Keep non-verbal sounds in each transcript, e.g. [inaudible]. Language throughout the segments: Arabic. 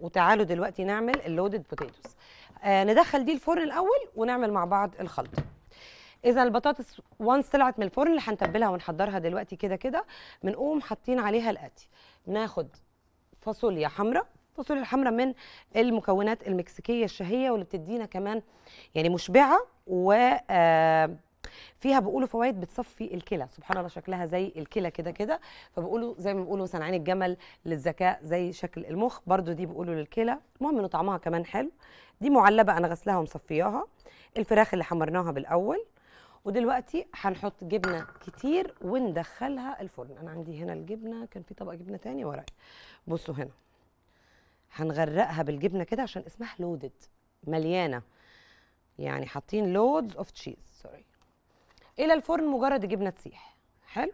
وتعالوا دلوقتي نعمل اللودد بوتيتوز آه ندخل دي الفرن الاول ونعمل مع بعض الخلطه اذا البطاطس وانس طلعت من الفرن اللي هنتبلها ونحضرها دلوقتي كده كده بنقوم حاطين عليها الاتي ناخد فاصوليا حمراء الفاصوليا الحمراء من المكونات المكسيكيه الشهيه واللي بتدينا كمان يعني مشبعه و آه فيها بيقولوا فوائد بتصفي الكلى سبحان الله شكلها زي الكلى كده كده فبيقولوا زي ما بيقولوا مثلا عين الجمل للذكاء زي شكل المخ برضو دي بيقولوا للكلى المهم ان طعمها كمان حلو دي معلبه انا غسلاها ومصفياها الفراخ اللي حمرناها بالاول ودلوقتي هنحط جبنه كتير وندخلها الفرن انا عندي هنا الجبنه كان في طبق جبنه تاني ورايا بصوا هنا هنغرقها بالجبنه كده عشان اسمها لودد مليانه يعني حاطين لودز اوف تشيز سوري الى الفرن مجرد الجبنه تسيح حلو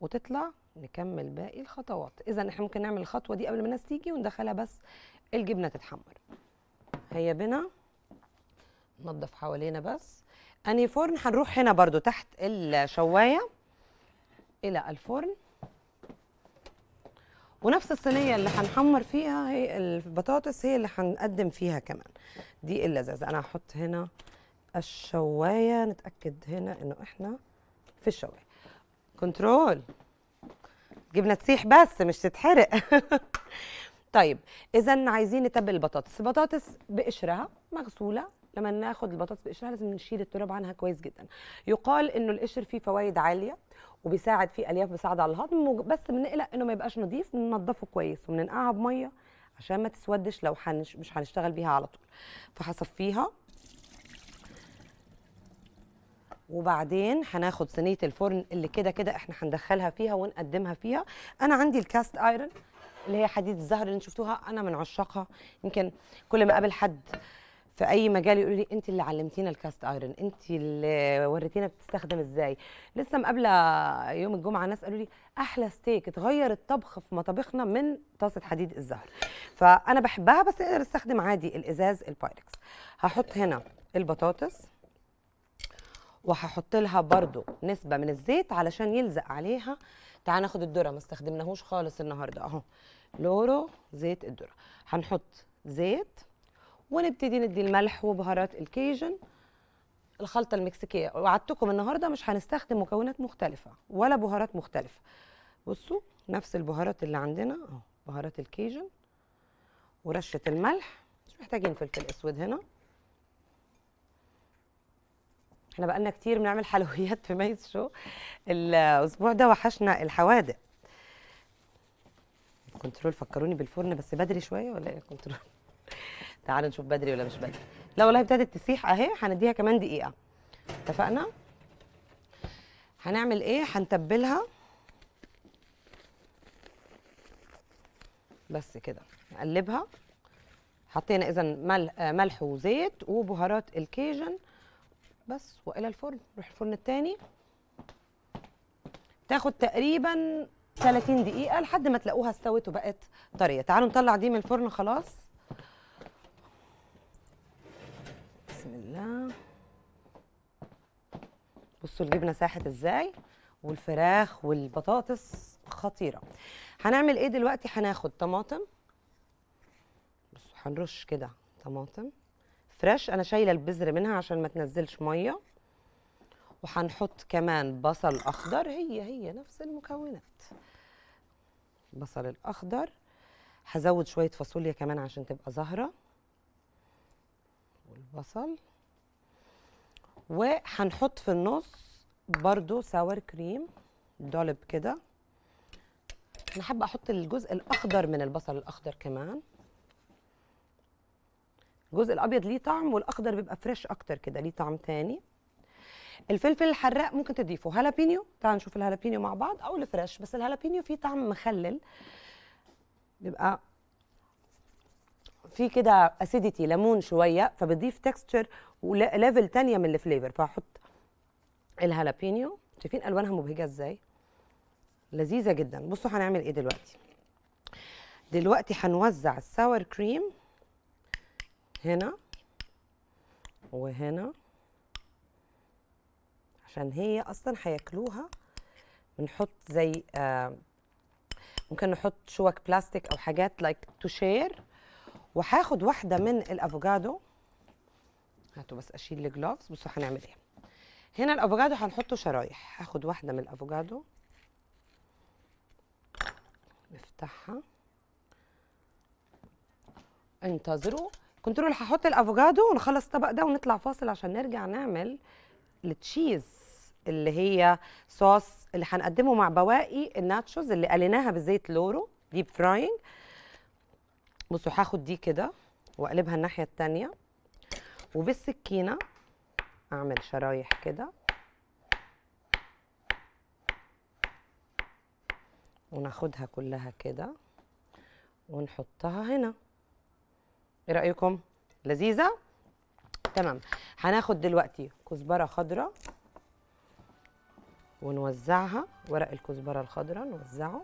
وتطلع نكمل باقي الخطوات اذا احنا ممكن نعمل الخطوه دي قبل ما الناس تيجي وندخلها بس الجبنه تتحمر هيا بنا ننضف حوالينا بس انهي فرن هنروح هنا برده تحت الشوايه الى الفرن ونفس الصينيه اللي هنحمر فيها هي البطاطس هي اللي هنقدم فيها كمان دي اللذاذه انا هحط هنا الشوايه نتاكد هنا انه احنا في الشوايه كنترول جبنا تسيح بس مش تتحرق [laughs] طيب اذا عايزين نتبل البطاطس البطاطس بقشرها مغسوله لما ناخد البطاطس بقشرها لازم نشيل التراب عنها كويس جدا يقال انه القشر فيه فوائد عاليه وبيساعد فيه الياف بيساعد على الهضم بس بنقلق انه ما يبقاش نظيف ننضفه كويس وبننقعها بميه عشان ما تسودش لو حنش مش هنشتغل بيها على طول فهصفيها وبعدين هناخد صينيه الفرن اللي كده كده احنا هندخلها فيها ونقدمها فيها انا عندي الكاست ايرون اللي هي حديد الزهر اللي شفتوها انا من عشاقها يمكن كل ما اقابل حد في اي مجال يقول لي انت اللي علمتينا الكاست ايرون انت اللي وريتينا بتستخدم ازاي لسه مقابله يوم الجمعه ناس قالوا لي احلى ستيك اتغير الطبخ في مطابخنا من طاسه حديد الزهر فانا بحبها بس اقدر استخدم عادي الازاز البايركس هحط هنا البطاطس وهحط لها برضو نسبه من الزيت علشان يلزق عليها تعال ناخد الذره ما استخدمناهوش خالص النهارده اهو لورو زيت الذره هنحط زيت ونبتدي ندي الملح وبهارات الكيجن الخلطه المكسيكيه وعدتكم النهارده مش هنستخدم مكونات مختلفه ولا بهارات مختلفه بصوا نفس البهارات اللي عندنا اهو بهارات الكيجن ورشه الملح مش محتاجين فلفل اسود هنا احنا بقالنا كتير بنعمل حلويات في ميز شو الاسبوع ده وحشنا الحوادق كنترول فكروني بالفرن بس بدري شويه ولا ايه كنترول [laughs] تعال نشوف بدري ولا مش بدري لا والله ابتدت تسيح اهي هنديها كمان دقيقه اتفقنا هنعمل ايه هنتبلها بس كده نقلبها حطينا اذا ملح وزيت وبهارات الكيجن بس والى الفرن نروح الفرن الثاني تاخد تقريبا 30 دقيقه لحد ما تلاقوها استوت وبقت طريه تعالوا نطلع دي من الفرن خلاص بسم الله بصوا الجبنه ساحت ازاي والفراخ والبطاطس خطيره هنعمل ايه دلوقتي هناخد طماطم بصوا هنرش كده طماطم فريش انا شايله البذر منها عشان ما تنزلش ميه وهنحط كمان بصل اخضر هي هي نفس المكونات بصل الاخضر هزود شويه فاصوليا كمان عشان تبقى زهره والبصل وهنحط في النص برضو ساور كريم دولب كده انا حابه احط الجزء الاخضر من البصل الاخضر كمان الجزء الابيض ليه طعم والاخضر بيبقى فريش اكتر كده ليه طعم تاني الفلفل الحراق ممكن تضيفه هالابينيو تعال نشوف الهالابينيو مع بعض او الفريش بس الهالابينيو فيه طعم مخلل بيبقى في كده اسيديتي ليمون شويه فبتضيف تكستشر وليفل تانية من الفليفر فهحط الهالابينيو شايفين الوانها مبهجه ازاي لذيذه جدا بصوا هنعمل ايه دلوقتي دلوقتي هنوزع الساور كريم هنا وهنا عشان هي اصلا هياكلوها بنحط زي آه ممكن نحط شوك بلاستيك او حاجات لايك تو شير وهاخد واحده من الافوكادو هاتوا بس اشيل الجلوفز بصوا هنعمل ايه هنا الافوكادو هنحطه شرايح هاخد واحده من الافوكادو نفتحها انتظروا كنترول هحط الافوكادو ونخلص الطبق ده ونطلع فاصل عشان نرجع نعمل التشيز اللي هي صوص اللي هنقدمه مع بواقي الناتشوز اللي قليناها بزيت لورو ديب فراينج بصوا هاخد دي كده واقلبها الناحيه الثانيه وبالسكينه اعمل شرايح كده وناخدها كلها كده ونحطها هنا ايه رايكم لذيذه تمام هناخد دلوقتي كزبره خضراء ونوزعها ورق الكزبره الخضراء نوزعه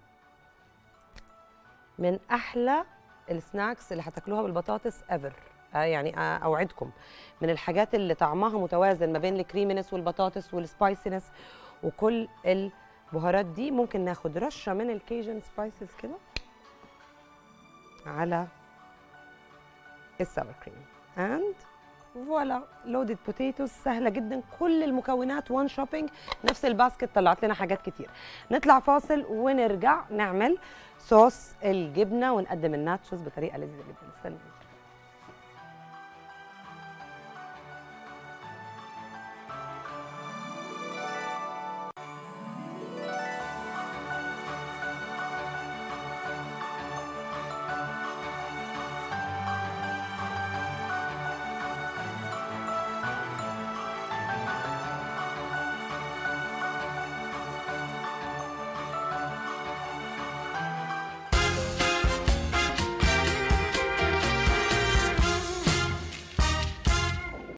من احلى السناكس اللي هتاكلوها بالبطاطس ايفر آه يعني آه اوعدكم من الحاجات اللي طعمها متوازن ما بين الكريمنس والبطاطس والسبايسينس وكل البهارات دي ممكن ناخد رشه من الكيجن سبايسز كده على الساور كريم اند فوالا لودد بوتيتوز سهله جدا كل المكونات وان شوبينج نفس الباسكت طلعت لنا حاجات كتير نطلع فاصل ونرجع نعمل صوص الجبنه ونقدم الناتشوز بطريقه لذيذه جدا استنوا